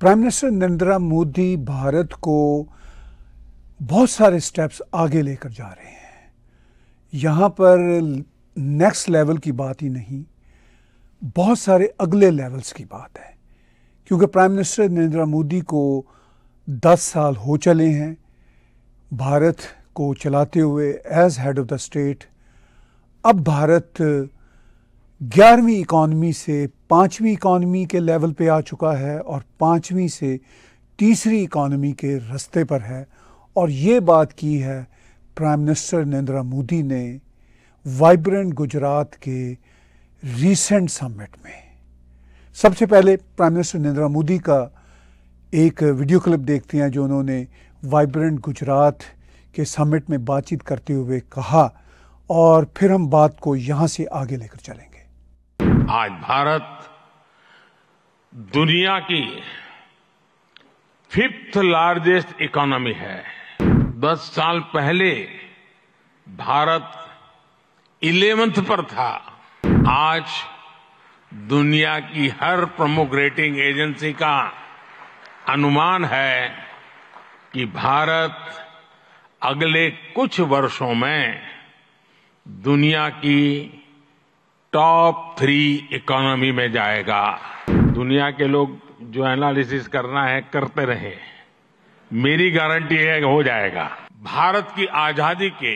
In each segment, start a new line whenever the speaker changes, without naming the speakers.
Prime minister Narendra Modi Bharat को बहुत सारे स्टेप्स आगे लेकर जा रहे हैं यहाँ पर नेक्स्ट लेवल की बात ही नहीं बहुत सारे अगले लेवल्स की बात है क्योंकि प्राइम मिनिस्टर नरेंद्र मोदी को 10 साल हो चले हैं भारत को चलाते हुए as head of the state अब भारत ग्यारहवीं इकॉनमी से पाँचवीं इकॉनमी के लेवल पे आ चुका है और पाँचवीं से तीसरी इकॉनमी के रास्ते पर है और ये बात की है प्राइम मिनिस्टर नरेंद्र मोदी ने वाइब्रेंट गुजरात के रीसेंट समिट में सबसे पहले प्राइम मिनिस्टर नरेंद्र मोदी का एक वीडियो क्लिप देखते हैं जो उन्होंने वाइब्रेंट गुजरात के समिट में बातचीत करते हुए कहा और फिर हम बात को यहाँ से आगे लेकर चलेंगे
आज भारत दुनिया की फिफ्थ लार्जेस्ट इकोनॉमी है दस साल पहले भारत इलेवेंथ पर था आज दुनिया की हर प्रमुख रेटिंग एजेंसी का अनुमान है कि भारत अगले कुछ वर्षों में दुनिया की टॉप थ्री इकोनॉमी में जाएगा दुनिया के लोग जो एनालिसिस करना है करते रहे मेरी गारंटी है हो जाएगा भारत की आजादी के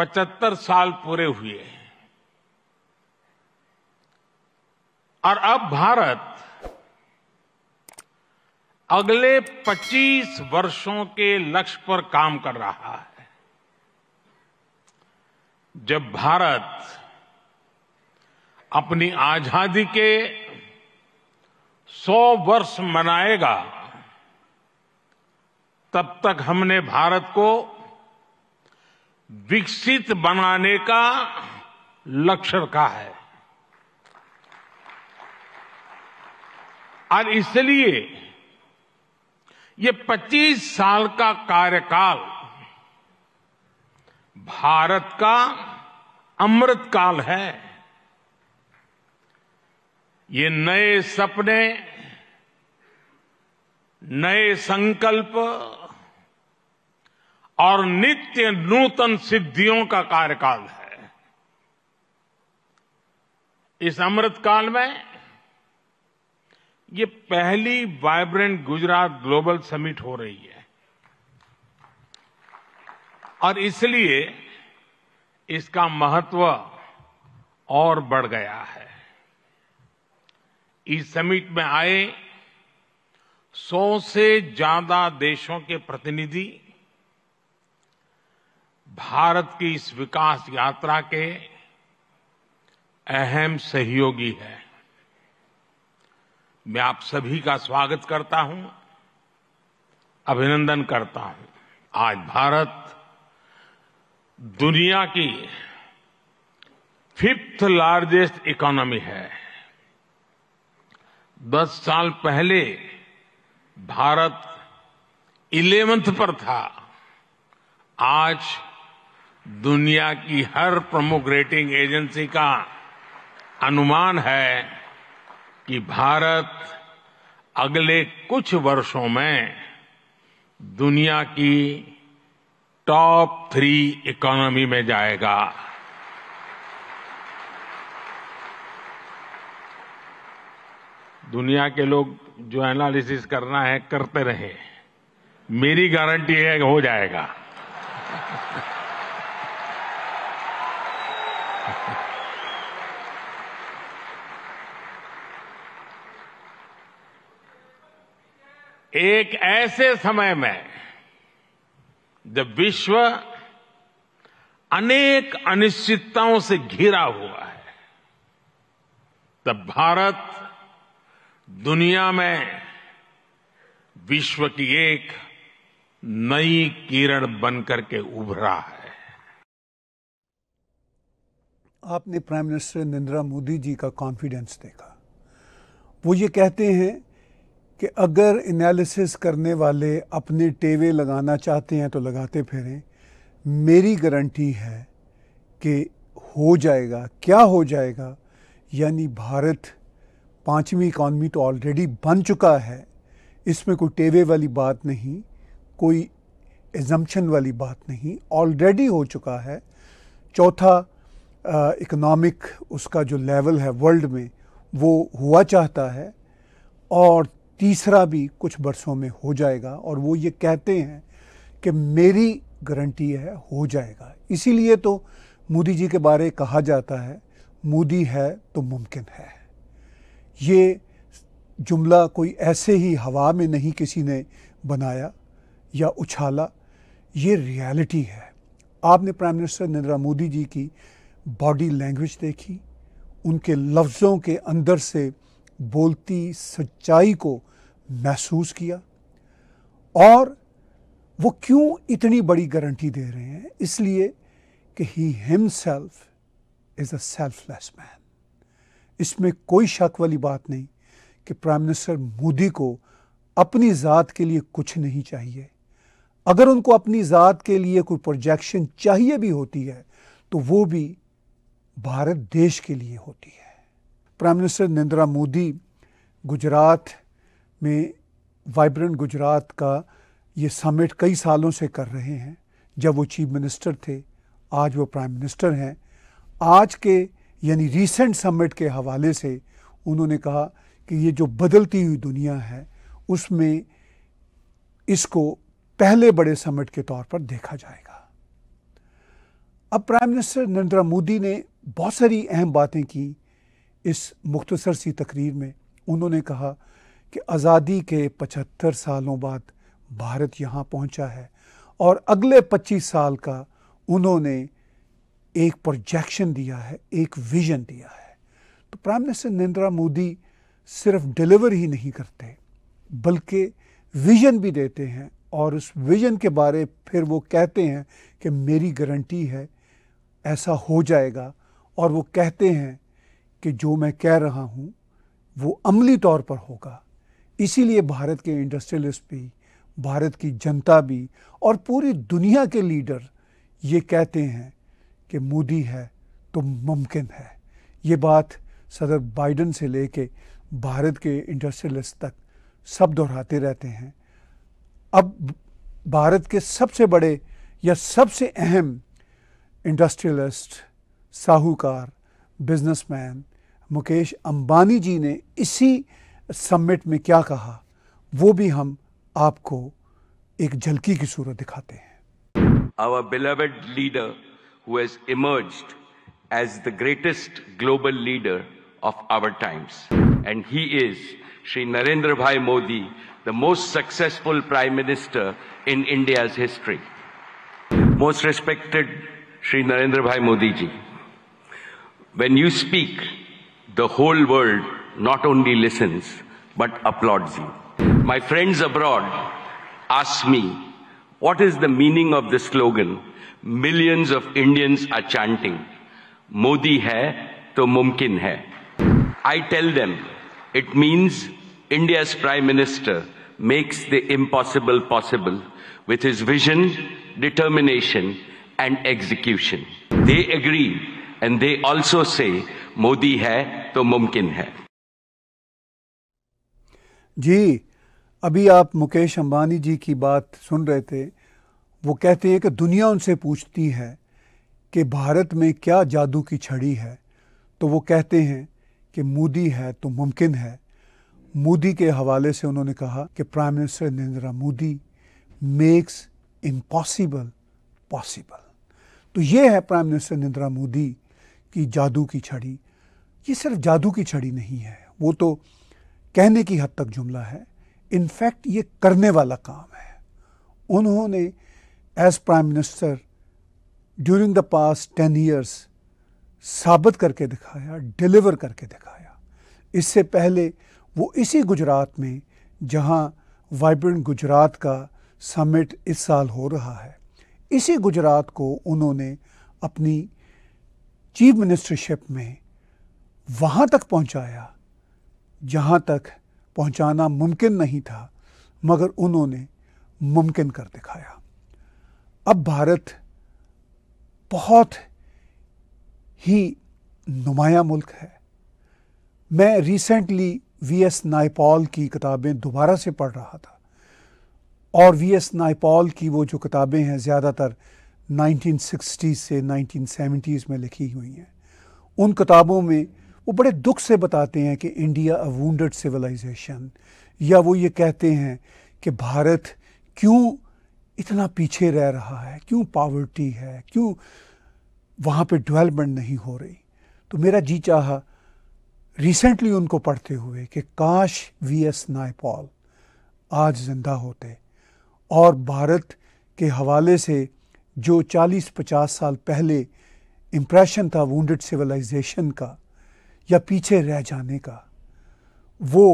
75 साल पूरे हुए और अब भारत अगले 25 वर्षों के लक्ष्य पर काम कर रहा है जब भारत अपनी आजादी के सौ वर्ष मनाएगा तब तक हमने भारत को विकसित बनाने का लक्ष्य रखा है और इसलिए ये 25 साल का कार्यकाल भारत का अमृत काल है ये नए सपने नए संकल्प और नित्य नूतन सिद्धियों का कार्यकाल है इस अमृत काल में ये पहली वाइब्रेंट गुजरात ग्लोबल समिट हो रही है और इसलिए इसका महत्व और बढ़ गया है इस समिट में आए सौ से ज्यादा देशों के प्रतिनिधि भारत की इस विकास यात्रा के अहम सहयोगी है मैं आप सभी का स्वागत करता हूं अभिनंदन करता हूं आज भारत दुनिया की फिफ्थ लार्जेस्ट इकोनॉमी है दस साल पहले भारत इलेवंथ पर था आज दुनिया की हर प्रमुख रेटिंग एजेंसी का अनुमान है कि भारत अगले कुछ वर्षों में दुनिया की टॉप थ्री इकोनॉमी में जाएगा दुनिया के लोग जो एनालिसिस करना है करते रहे मेरी गारंटी है हो जाएगा एक ऐसे समय में जब विश्व अनेक अनिश्चितताओं से घिरा हुआ है तब भारत दुनिया में विश्व की एक नई किरण बनकर के उभरा है
आपने प्राइम मिनिस्टर नरेंद्र मोदी जी का कॉन्फिडेंस देखा वो ये कहते हैं कि अगर एनालिसिस करने वाले अपने टेवे लगाना चाहते हैं तो लगाते फिरें मेरी गारंटी है कि हो जाएगा क्या हो जाएगा यानी भारत पाँचवीं इकॉनमी तो ऑलरेडी बन चुका है इसमें कोई टेवे वाली बात नहीं कोई एजम्पन वाली बात नहीं ऑलरेडी हो चुका है चौथा इकोनॉमिक उसका जो लेवल है वर्ल्ड में वो हुआ चाहता है और तीसरा भी कुछ बरसों में हो जाएगा और वो ये कहते हैं कि मेरी गारंटी है हो जाएगा इसीलिए तो मोदी जी के बारे कहा जाता है मोदी है तो मुमकिन है ये जुमला कोई ऐसे ही हवा में नहीं किसी ने बनाया या उछाला ये रियलिटी है आपने प्राइम मिनिस्टर नरेंद्र मोदी जी की बॉडी लैंग्वेज देखी उनके लफ्ज़ों के अंदर से बोलती सच्चाई को महसूस किया और वो क्यों इतनी बड़ी गारंटी दे रहे हैं इसलिए कि he himself is a selfless man इसमें कोई शक वाली बात नहीं कि प्राइम मिनिस्टर मोदी को अपनी ज़ात के लिए कुछ नहीं चाहिए अगर उनको अपनी ज़ात के लिए कोई प्रोजेक्शन चाहिए भी होती है तो वो भी भारत देश के लिए होती है प्राइम मिनिस्टर नरेंद्र मोदी गुजरात में वाइब्रेंट गुजरात का ये समिट कई सालों से कर रहे हैं जब वो चीफ मिनिस्टर थे आज वो प्राइम मिनिस्टर हैं आज के यानी रीसेंट समिट के हवाले से उन्होंने कहा कि ये जो बदलती हुई दुनिया है उसमें इसको पहले बड़े समिट के तौर पर देखा जाएगा अब प्राइम मिनिस्टर नरेंद्र मोदी ने बहुत सारी अहम बातें की इस मुख्तसर सी तकरीर में उन्होंने कहा कि आज़ादी के पचहत्तर सालों बाद भारत यहाँ पहुँचा है और अगले पच्चीस साल का उन्होंने एक प्रोजेक्शन दिया है एक विजन दिया है तो प्राइम मिनिस्टर नरेंद्र मोदी सिर्फ डिलीवर ही नहीं करते बल्कि विजन भी देते हैं और उस विजन के बारे फिर वो कहते हैं कि मेरी गारंटी है ऐसा हो जाएगा और वो कहते हैं कि जो मैं कह रहा हूँ वो अमली तौर पर होगा इसीलिए भारत के इंडस्ट्रियलिस्ट भी भारत की जनता भी और पूरी दुनिया के लीडर ये कहते हैं कि मोदी है तो मुमकिन है ये बात सदर बाइडन से लेके भारत के इंडस्ट्रियलिस्ट तक सब दोहराते रहते हैं अब भारत के सबसे बड़े या सबसे अहम इंडस्ट्रियलिस्ट साहूकार बिजनेसमैन मुकेश अंबानी जी ने इसी समिट में क्या कहा वो भी हम आपको एक झलकी की सूरत दिखाते
हैं our beloved leader who has emerged as the greatest global leader of our times. And he is Sri Narendra Bhai Modi, the most successful Prime Minister in India's history. Most respected Sri Narendra Bhai Modi ji, when you speak, the whole world not only listens, but applauds you. My friends abroad ask me, what is the meaning of the slogan millions of Indians are chanting, Modi hai to mumkin hai. I tell them, it means India's Prime Minister makes the impossible possible with his vision, determination and execution. They agree and they also say, Modi hai to mumkin hai.
जी अभी आप मुकेश अंबानी जी की बात सुन रहे थे वो कहते हैं कि दुनिया उनसे पूछती है कि भारत में क्या जादू की छड़ी है तो वो कहते हैं कि मोदी है तो मुमकिन है मोदी के हवाले से उन्होंने कहा कि prime minister Narendra Modi makes impossible possible तो ये है प्राइम मिनिस्टर नरेंद्र मोदी की जादू की छड़ी ये सिर्फ जादू की छड़ी नहीं है वो तो कहने की हद तक जुमला है इनफैक्ट ये करने वाला काम है उन्होंने as prime minister during the past ten years साबित करके दिखाया डिलीवर करके दिखाया इससे पहले वो इसी गुजरात में जहाँ वाइब्रेंट गुजरात का समिट इस साल हो रहा है इसी गुजरात को उन्होंने अपनी चीफ मिनिस्टरशिप में वहाँ तक पहुँचाया जहाँ तक पहुँचाना मुमकिन नहीं था मगर उन्होंने मुमकिन कर दिखाया अब भारत बहुत ही नुमाया मुल्क है मैं रिसेंटली वी एस नायपॉल की किताबें दोबारा से पढ़ रहा था और वी एस नायपॉल की वो जो किताबें हैं ज़्यादातर 1960 से 1970s में लिखी हुई हैं उन किताबों में वो बड़े दुख से बताते हैं कि इंडिया अ वूंडेड सिविलाइजेशन या वो ये कहते हैं कि भारत क्यों इतना पीछे रह रहा है क्यों पावर्टी है क्यों वहाँ पे डेवलपमेंट नहीं हो रही तो मेरा जी चाह रिसेंटली उनको पढ़ते हुए कि काश वी एस नायपॉल आज जिंदा होते और भारत के हवाले से जो 40-50 साल पहले इम्प्रेशन था वूडेड सिविलाइजेशन का या पीछे रह जाने का वो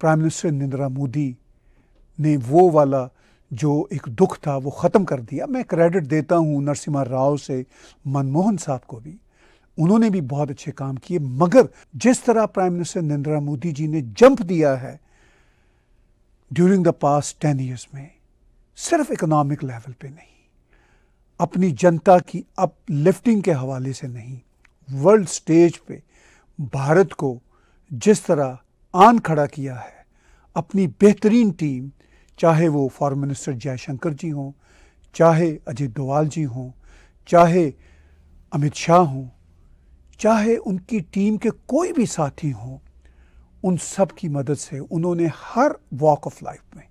प्राइम मिनिस्टर नरेंद्र मोदी ने वो वाला जो एक दुख था वो ख़त्म कर दिया मैं क्रेडिट देता हूँ नरसिम्हा राव से मनमोहन साहब को भी उन्होंने भी बहुत अच्छे काम किए मगर जिस तरह प्राइम मिनिस्टर नरेंद्र मोदी जी ने जंप दिया है during the past ten years में सिर्फ इकोनॉमिक लेवल पे नहीं अपनी जनता की अपलिफ्टिंग के हवाले से नहीं वर्ल्ड स्टेज पे भारत को जिस तरह आन खड़ा किया है अपनी बेहतरीन टीम चाहे वो फॉरेन मिनिस्टर जयशंकर जी हों चाहे अजय डोवाल जी हों चाहे अमित शाह हों चाहे उनकी टीम के कोई भी साथी हों उन सब की मदद से उन्होंने हर वॉक ऑफ लाइफ में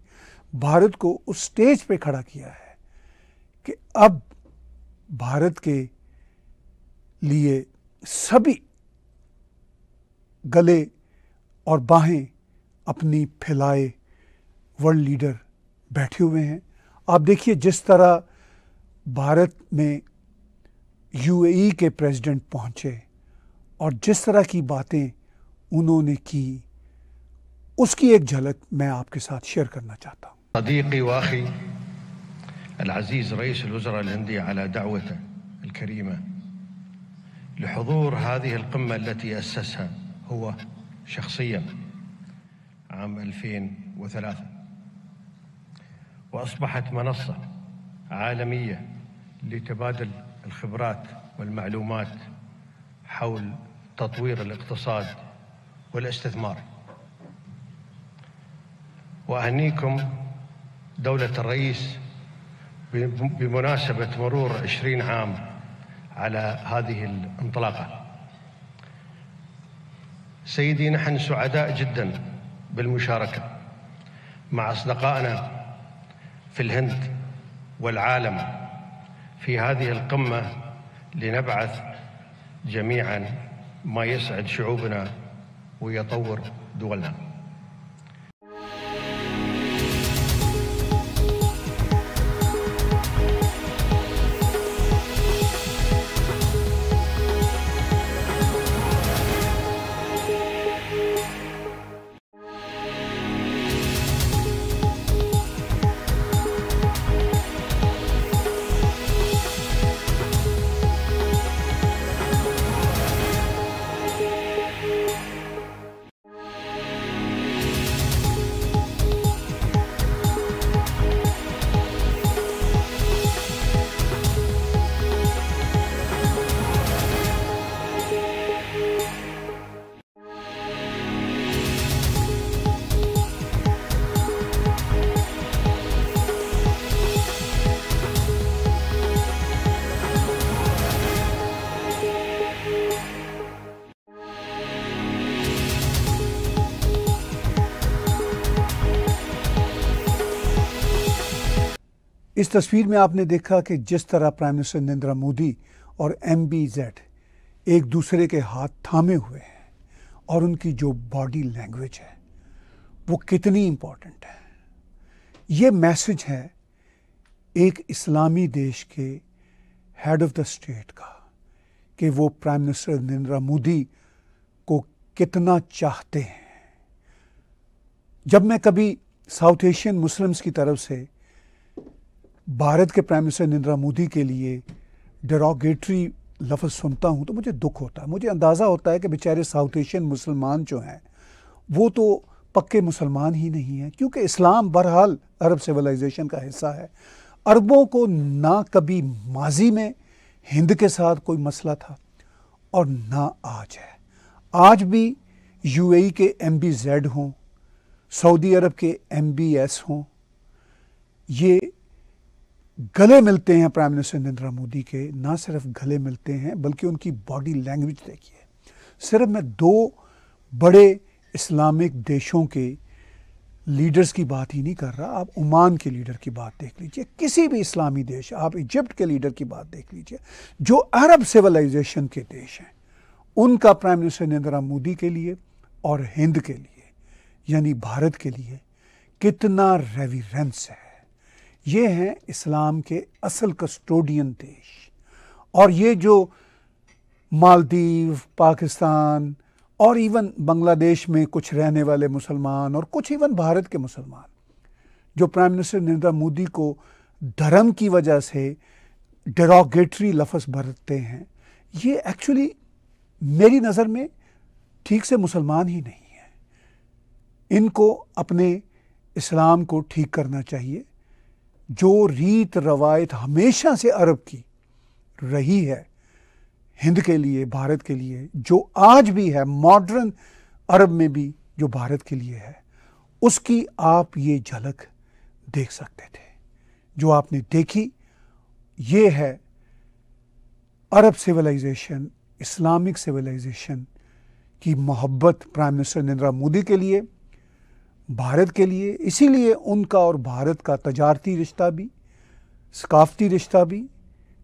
भारत को उस स्टेज पे खड़ा किया है कि अब भारत के लिए सभी गले और बाहें अपनी फैलाए वर्ल्ड लीडर बैठे हुए हैं आप देखिए जिस तरह भारत में यूएई e के प्रेसिडेंट पहुंचे और जिस तरह की बातें उन्होंने की उसकी एक झलक मैं आपके साथ शेयर करना चाहता
हूँ العزيز رئيس الوزراء الهندي على دعوته الكريمة لحضور هذه القمة التي أسسها هو شخصيا عام 2003 وأصبحت منصة عالمية لتبادل الخبرات والمعلومات حول تطوير الاقتصاد والاستثمار وأهنيكم دولة الرئيس بمناسبة مرور عشرين عام على هذه الانطلاقة سيدي نحن سعداء جدا بالمشاركة مع أصدقائنا في الهند والعالم في هذه القمة لنبعث جميعا ما يسعد شعوبنا ويطور دولنا
इस तस्वीर में आपने देखा कि जिस तरह प्राइम मिनिस्टर नरेंद्र मोदी और एम एक दूसरे के हाथ थामे हुए हैं और उनकी जो बॉडी लैंग्वेज है वो कितनी इम्पॉर्टेंट है ये मैसेज है एक इस्लामी देश के हेड ऑफ द स्टेट का कि वो प्राइम मिनिस्टर नरेंद्र मोदी को कितना चाहते हैं जब मैं कभी साउथ एशियन मुस्लिम्स की तरफ से भारत के प्राइम मिनिस्टर नरेंद्र मोदी के लिए डेरोगेटरी लफ्ज़ सुनता हूँ तो मुझे दुख होता है मुझे अंदाज़ा होता है कि बेचारे साउथ एशियन मुसलमान जो हैं वो तो पक्के मुसलमान ही नहीं हैं क्योंकि इस्लाम बहरहाल अरब सिविलाइजेशन का हिस्सा है अरबों को ना कभी माजी में हिंद के साथ कोई मसला था और ना आज है आज भी यूएई e के एम बी जेड हों सऊदी अरब के एम बी एस हों ये गले मिलते हैं प्राइम मिनिस्टर नरेंद्र मोदी के ना सिर्फ गले मिलते हैं बल्कि उनकी बॉडी लैंग्वेज देखिए सिर्फ मैं दो बड़े इस्लामिक देशों के लीडर्स की बात ही नहीं कर रहा आप ओमान के लीडर की बात देख लीजिए किसी भी इस्लामी देश आप इजिप्ट के लीडर की बात देख लीजिए जो अरब सिविलाइजेशन के देश हैं उनका प्राइम मिनिस्टर नरेंद्र मोदी के लिए और हिंद के लिए यानी भारत के लिए कितना रेविरेंस है ये हैं इस्लाम के असल कस्टोडियन देश और ये जो मालदीव पाकिस्तान और इवन बांग्लादेश में कुछ रहने वाले मुसलमान और कुछ इवन भारत के मुसलमान जो प्राइम मिनिस्टर नरेंद्र मोदी को धर्म की वजह से डेरोगेटरी लफ्ज़ बरतते हैं ये एक्चुअली मेरी नज़र में ठीक से मुसलमान ही नहीं है इनको अपने इस्लाम को ठीक करना चाहिए जो रीत रवायत हमेशा से अरब की रही है हिंद के लिए भारत के लिए जो आज भी है मॉडर्न अरब में भी जो भारत के लिए है उसकी आप ये झलक देख सकते थे जो आपने देखी ये है अरब सिविलाइजेशन इस्लामिक सिविलाइजेशन की मोहब्बत प्राइम मिनिस्टर नरेंद्र मोदी के लिए भारत के लिए इसीलिए उनका और भारत का तजारती रिश्ता भी सकाफती रिश्ता भी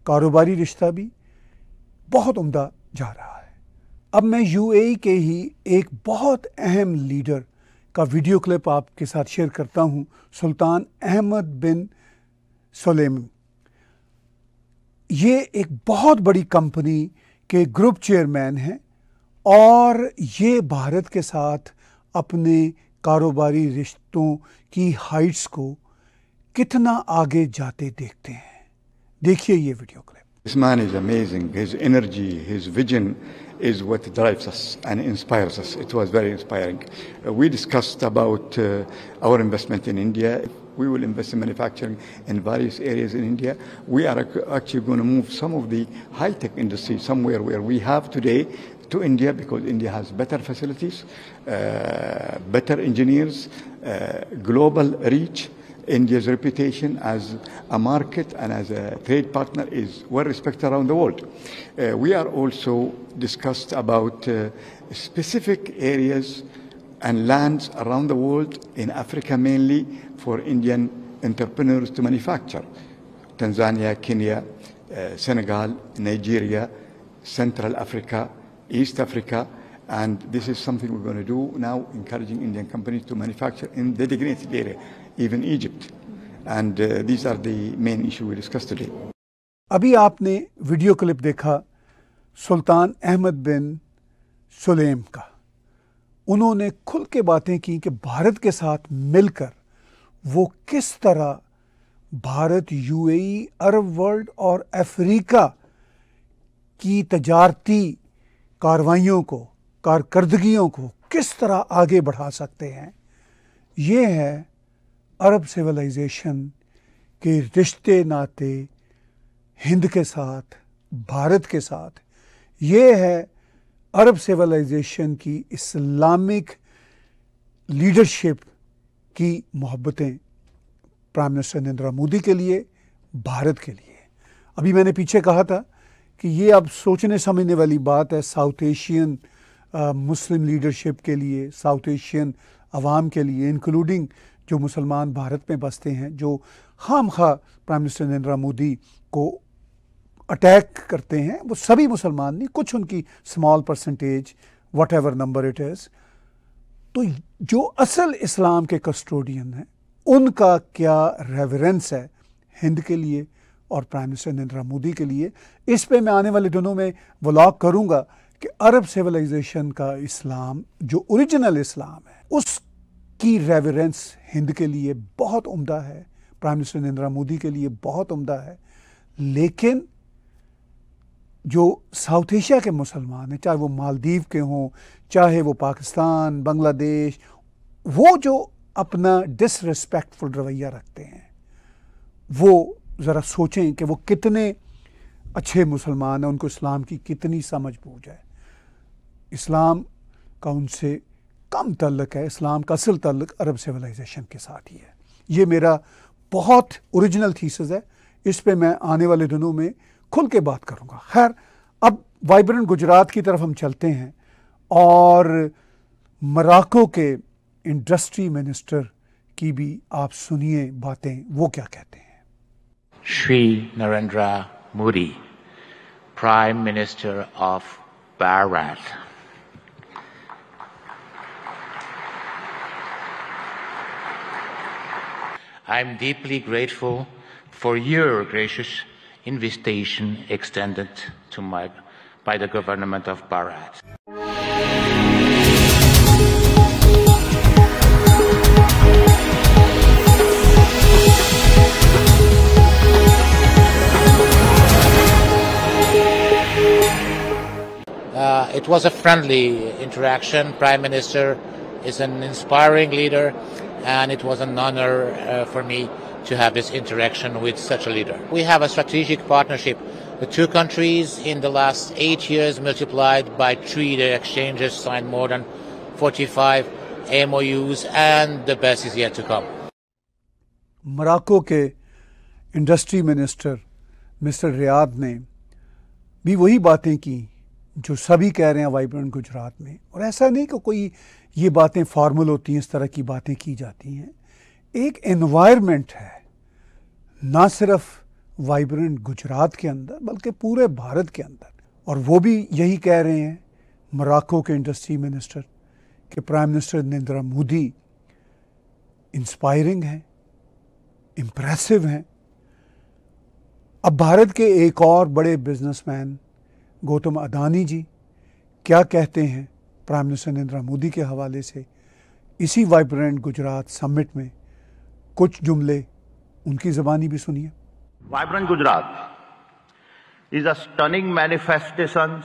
कारोबारी रिश्ता भी बहुत उम्दा जा रहा है अब मैं यूएई के ही एक बहुत अहम लीडर का वीडियो क्लिप आपके साथ शेयर करता हूं सुल्तान अहमद बिन सलेम ये एक बहुत बड़ी कंपनी के ग्रुप चेयरमैन हैं और ये भारत के साथ अपने कारोबारी रिश्तों की हाइट्स को कितना आगे जाते देखते हैं देखिए ये video clip
this man is amazing his energy his vision is what drives us and inspires us it was very inspiring we discussed about our investment in India We will invest in manufacturing in various areas in India. We are actually going to move some of the high-tech industry somewhere where we have today to India because India has better facilities, uh, better engineers, uh, global reach. India's reputation as a market and as a trade partner is well respected around the world. Uh, we are also discussed about uh, specific areas and lands around the world, in Africa mainly, for Indian entrepreneurs to manufacture. Tanzania, Kenya, uh, Senegal, Nigeria, Central Africa, East Africa. And this is something we're going to do now, encouraging Indian companies to manufacture in the designated area, even Egypt. And uh, these are the main issue we discussed today.
अभी आपने video clip देखा सुल्तान अहमद बिन सुलेम का उन्होंने खुल के बातें की कि भारत के साथ मिलकर वो किस तरह भारत यूएई अरब वर्ल्ड और अफ्रीका की तजारती कार्रवाइयों को कारकर्दगियों को किस तरह आगे बढ़ा सकते हैं ये है अरब सिविलाइजेशन के रिश्ते नाते हिंद के साथ भारत के साथ ये है अरब सिविलाइजेशन की इस्लामिक लीडरशिप की मोहब्बतें प्राइम मिनिस्टर नरेंद्र मोदी के लिए भारत के लिए अभी मैंने पीछे कहा था कि ये अब सोचने समझने वाली बात है साउथ एशियन मुस्लिम लीडरशिप के लिए साउथ एशियन आवाम के लिए इंक्लूडिंग जो मुसलमान भारत में बसते हैं जो खाम खा प्राइम मिनिस्टर नरेंद्र मोदी को अटैक करते हैं वो सभी मुसलमान नहीं कुछ उनकी small percentage whatever number it is तो जो असल इस्लाम के कस्टोडियन हैं उनका क्या रेवरेंस है हिंद के लिए और प्राइम मिनिस्टर नरेंद्र मोदी के लिए इस पे मैं आने वाले दिनों में व्लॉग करूँगा कि अरब सिविलाइजेशन का इस्लाम जो ओरिजिनल इस्लाम है उसकी रेवरेंस हिंद के लिए बहुत उम्दा है प्राइम मिनिस्टर नरेंद्र मोदी के लिए बहुत उम्दा है लेकिन जो साउथ एशिया के मुसलमान हैं चाहे वो मालदीव के हों चाहे वो पाकिस्तान बांग्लादेश वो जो अपना डिसरिस्पेक्टफुल रवैया रखते हैं वो ज़रा सोचें कि वो कितने अच्छे मुसलमान हैं उनको इस्लाम की कितनी समझ बूझ है इस्लाम का उनसे कम तल्लक है इस्लाम का असल तल्लक अरब सिविलाइजेशन के साथ ही है ये मेरा बहुत ओरिजिनल थीसिस है इस पर मैं आने वाले दिनों में खुल के बात करूँगा खैर अब वाइब्रेंट गुजरात की तरफ हम चलते हैं और मराको के इंडस्ट्री मिनिस्टर की भी आप सुनिए बातें वो क्या कहते हैं
Sri Narendra Modi, Prime Minister of Bharat. I'm deeply grateful for your gracious invitation extended to my by the government of Bharat. it was a friendly interaction. Prime Minister is an inspiring leader, and it was an honor uh, for me to have this interaction with such a leader. We have a strategic partnership. The two countries in the last eight years multiplied by three the exchanges signed more than 45 MOUs and the best is yet to come.
Morocco के industry minister mister Riad ने भी वही baatein ki. जो सभी कह रहे हैं vibrant Gujarat में और ऐसा नहीं कि कोई ये बातें फॉर्मल होती हैं इस तरह की बातें की जाती हैं एक एनवायरनमेंट है ना सिर्फ वाइब्रेंट गुजरात के अंदर बल्कि पूरे भारत के अंदर और वो भी यही कह रहे हैं मराको के इंडस्ट्री मिनिस्टर के prime minister Narendra Modi inspiring हैं इम्प्रेसिव हैं अब भारत के एक और बड़े बिजनेसमैन गौतम अदानी जी क्या कहते हैं प्राइम मिनिस्टर नरेंद्र मोदी के हवाले से इसी वाइब्रेंट गुजरात समिट में कुछ जुमले उनकी जबानी भी सुनिए
vibrant Gujarat is a stunning manifestation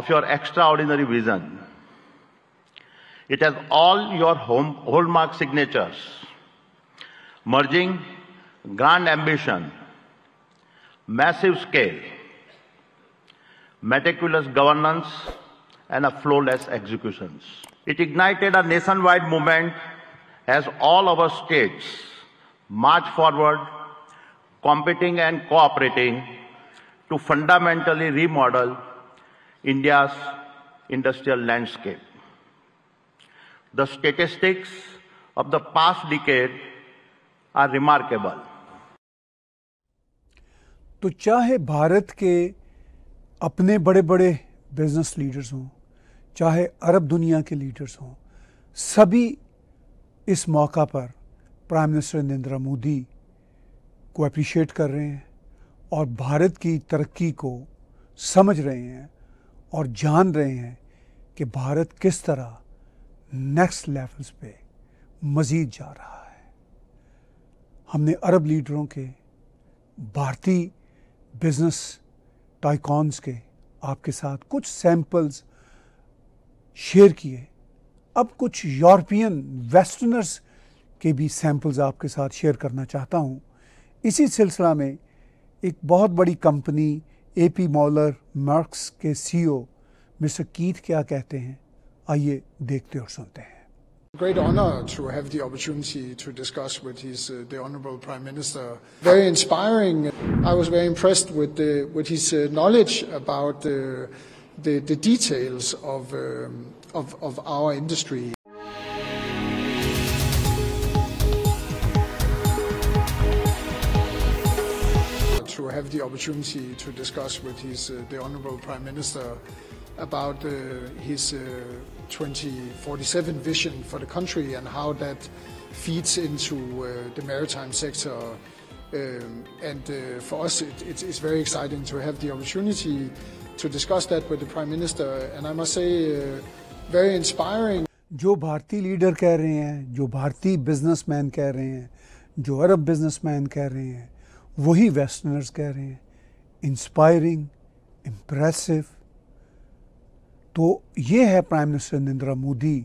of your extraordinary vision it has all your home hallmark signatures merging grand ambition massive scale meticulous governance, and a flawless executions. It ignited a nationwide movement as all our states march forward, competing and cooperating to fundamentally remodel India's industrial landscape. The statistics of the past decade are remarkable.
तो चाहे भारत के अपने बड़े बड़े business leaders हों चाहे अरब दुनिया के लीडर्स हों सभी इस मौका पर प्राइम मिनिस्टर नरेंद्र मोदी को अप्रिशिएट कर रहे हैं और भारत की तरक्की को समझ रहे हैं और जान रहे हैं कि भारत किस तरह नेक्स्ट लेवल्स पे मज़ीद जा रहा है हमने अरब लीडरों के भारतीय बिजनेस टाइकॉन्स के आपके साथ कुछ सैम्पल्स शेयर किए अब कुछ यूरोपियन वेस्टर्नर्स के भी सैम्पल्स आपके साथ शेयर करना चाहता हूँ इसी सिलसिला में एक बहुत बड़ी company A P Moller Maersk के सीईओ मिस्टर कीथ क्या कहते हैं
आइए देखते और सुनते हैं Great honor to have the opportunity to discuss with his, uh, the Honorable Prime Minister. Very inspiring. I was very impressed with, the, with his uh, knowledge about the, the, the details of, um, of, of our industry. to have the opportunity to discuss with his, uh, the Honorable Prime Minister about uh, his uh, 2047 vision for the country and how that feeds into uh, the maritime sector. Um, and uh, for us, it, it, it's very exciting to have the opportunity to discuss that with the Prime Minister. And I must say, uh, very inspiring.
जो भारतीय leader कह रहे हैं जो भारतीय businessman कह रहे हैं जो अरब बिजनेसमैन कह रहे हैं वही वेस्टर्नर्स कह रहे हैं इंस्पायरिंग इम्प्रेसिव तो ये है प्राइम मिनिस्टर नरेंद्र मोदी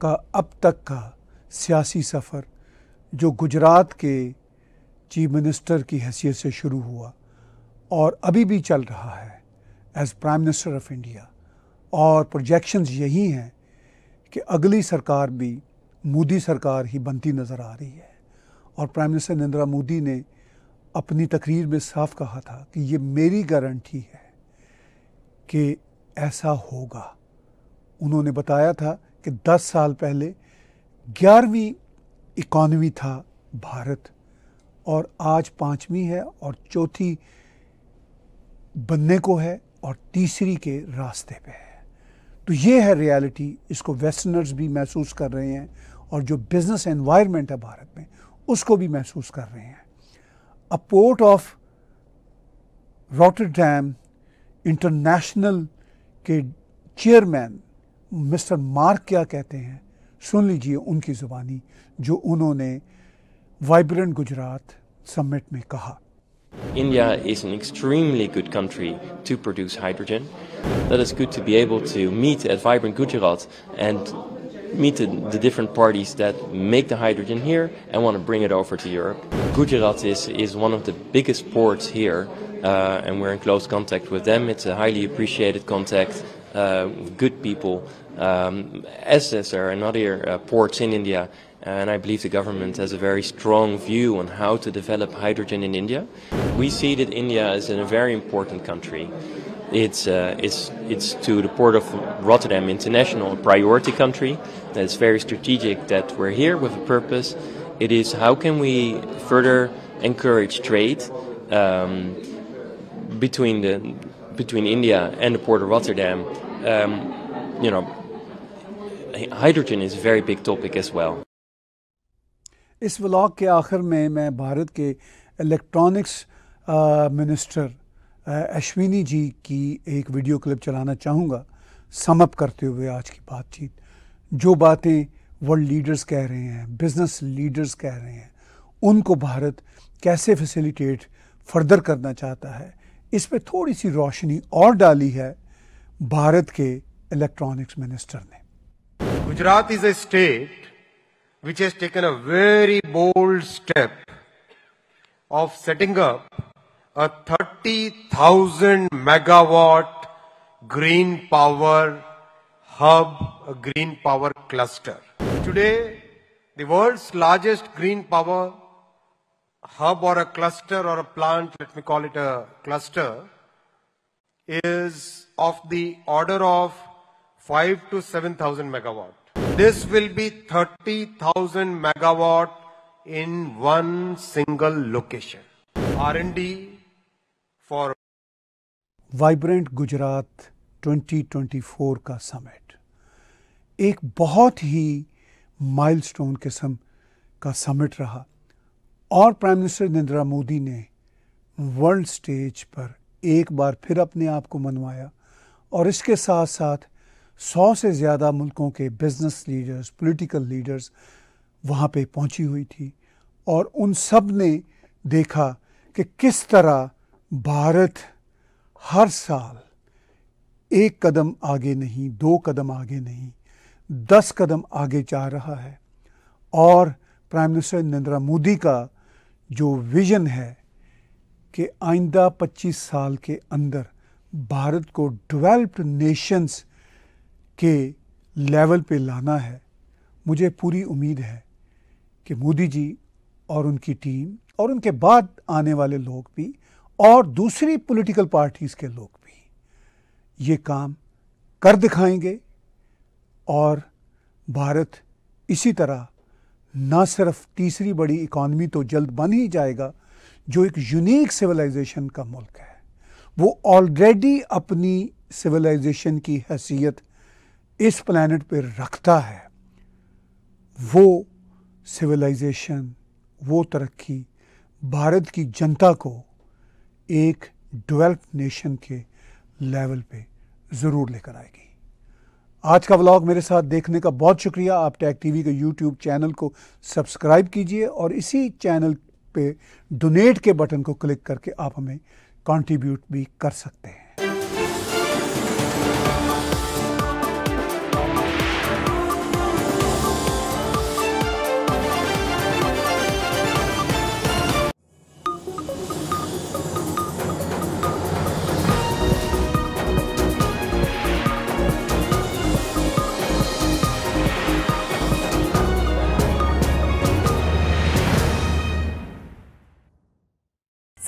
का अब तक का सियासी सफ़र जो गुजरात के चीफ मिनिस्टर की हैसियत से शुरू हुआ और अभी भी चल रहा है as prime minister of India और प्रोजेक्शंस यही हैं कि अगली सरकार भी मोदी सरकार ही बनती नज़र आ रही है और प्राइम मिनिस्टर नरेंद्र मोदी ने अपनी तकरीर में साफ कहा था कि ये मेरी गारंटी है कि ऐसा होगा उन्होंने बताया था कि 10 साल पहले ग्यारहवीं इकॉनमी था भारत और आज पांचवी है और चौथी बनने को है और तीसरी के रास्ते पे है तो ये है रियलिटी इसको वेस्टर्नर्स भी महसूस कर रहे हैं और जो बिजनेस एनवायरनमेंट है भारत में उसको भी महसूस कर रहे हैं a port of Rotterdam international कि चेयरमैन मिस्टर मार्क क्या कहते हैं सुन लीजिए उनकी ज़ुबानी जो उन्होंने वाइब्रेंट गुजरात समिट में कहा
India is an extremely good country to produce hydrogen. That is good to be able to meet at Vibrant Gujarat and meet the, the, different parties that make the hydrogen here and want to bring it over to Europe. Gujarat is, is one of the biggest ports here uh, and we're in close contact with them. It's a highly appreciated contact, uh, good people, um, as there are uh, ports in India. And I believe the government has a very strong view on how to develop hydrogen in India. We see that India is in a very important country. It's, uh, it's, it's to the port of Rotterdam international a priority country. That's very strategic that we're here with a purpose. It is how can we further encourage trade um, between the between India and the port of Rotterdam, um, you know, hydrogen is a very big topic as well.
इस vlog के आखिर में मैं भारत के electronics minister Ashwini जी की एक video clip चलाना चाहूँगा समअप करते हुए आज की बातचीत जो बातें वर्ल्ड लीडर्स कह रहे हैं बिजनेस लीडर्स कह रहे हैं उनको भारत कैसे फैसिलिटेट फर्दर करना चाहता है इस पर थोड़ी सी रोशनी और डाली है भारत के इलेक्ट्रॉनिक्स मिनिस्टर ने Gujarat is a state which has taken a very bold step of setting up a thirty thousand
megawatt green power hub green power cluster today the world largest green power
hub or a cluster or a plant, let me call it a cluster, is of the order of 5 to 7,000 megawatt. This will be 30,000 megawatt in one single location. R&D for vibrant Gujarat 2024 का summit एक बहुत ही milestone किस्म का summit रहा और prime minister Narendra Modi ने world stage पर एक बार फिर अपने आप को मनवाया और इसके साथ साथ सौ से ज़्यादा मुल्कों के बिजनेस लीडर्स पॉलिटिकल लीडर्स वहाँ पे पहुँची हुई थी और उन सब ने देखा कि किस तरह भारत हर साल एक कदम आगे नहीं दो कदम आगे नहीं दस कदम आगे जा रहा है और प्राइम मिनिस्टर नरेंद्र मोदी का जो विज़न है कि आइंदा 25 साल के अंदर भारत को डेवलप्ड नेशंस के लेवल पे लाना है मुझे पूरी उम्मीद है कि मोदी जी और उनकी टीम और उनके बाद आने वाले लोग भी और दूसरी पॉलिटिकल पार्टीज़ के लोग भी ये काम कर दिखाएंगे और भारत इसी तरह ना सिर्फ तीसरी बड़ी इकॉनमी तो जल्द बन ही जाएगा जो एक यूनिक सिविलाइजेशन का मुल्क है वो ऑलरेडी अपनी सिविलाइजेशन की हैसियत इस प्लानट पर रखता है वो सिविलाइजेशन वो तरक्की भारत की जनता को एक डेवलप्ड नेशन के लेवल पे ज़रूर लेकर आएगी आज का व्लॉग मेरे साथ देखने का बहुत शुक्रिया आप टैग टीवी के यूट्यूब चैनल को सब्सक्राइब कीजिए और इसी चैनल पे डोनेट के बटन को क्लिक करके आप हमें कंट्रीब्यूट भी कर सकते हैं